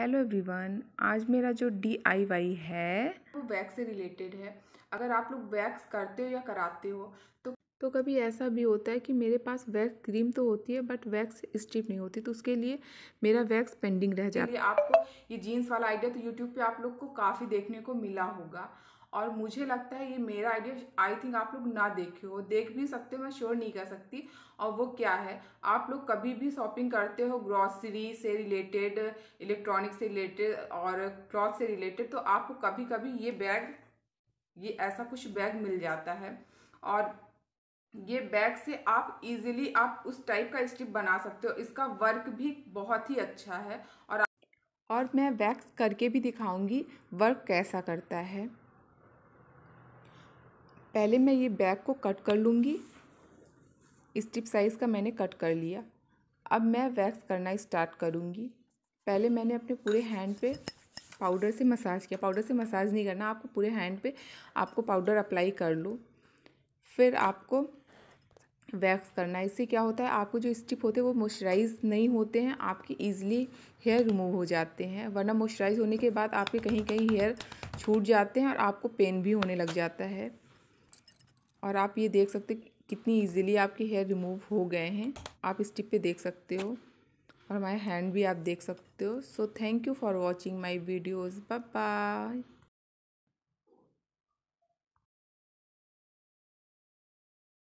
hello everyone आज मेरा जो डी आई वाई है वो वैक्स से रिलेटेड है अगर आप लोग वैक्स करते हो या कराते हो तो तो कभी ऐसा भी होता है कि मेरे पास वैक्स क्रीम तो होती है बट वैक्स स्ट्रिप नहीं होती तो उसके लिए मेरा वैक्स पेंडिंग रह जाता है आपको ये जीन्स वाला आइडिया तो यूट्यूब पे आप लोग को काफ़ी देखने को मिला होगा और मुझे लगता है ये मेरा आइडिया आई थिंक आप लोग ना देखे हो देख भी सकते हो मैं श्योर नहीं कर सकती और वो क्या है आप लोग कभी भी शॉपिंग करते हो ग्रॉसरी से रिलेटेड इलेक्ट्रॉनिक से रिलेटेड और क्लॉथ से रिलेटेड तो आपको कभी कभी ये बैग ये ऐसा कुछ बैग मिल जाता है और ये बैग से आप इजीली आप उस टाइप का स्टिप बना सकते हो इसका वर्क भी बहुत ही अच्छा है और और मैं वैक्स करके भी दिखाऊंगी वर्क कैसा करता है पहले मैं ये बैग को कट कर लूँगी स्टिप साइज़ का मैंने कट कर लिया अब मैं वैक्स करना स्टार्ट करूँगी पहले मैंने अपने पूरे हैंड पे पाउडर से मसाज किया पाउडर से मसाज नहीं करना आपको पूरे हैंड पे आपको पाउडर अप्लाई कर लो फिर आपको वैक्स करना इससे क्या होता है आपको जो स्टिप होते हैं वो मॉइस्चराइज नहीं होते हैं आपके इजीली हेयर रिमूव हो जाते हैं वरना मॉइस्चराइज होने के बाद आपके कहीं कहीं हेयर छूट जाते हैं और आपको पेन भी होने लग जाता है और आप ये देख सकते कितनी इजीली आपके हेयर रिमूव हो गए हैं आप इस टिप पे देख सकते हो और हमारे हैंड भी आप देख सकते हो so thank you for watching my videos bye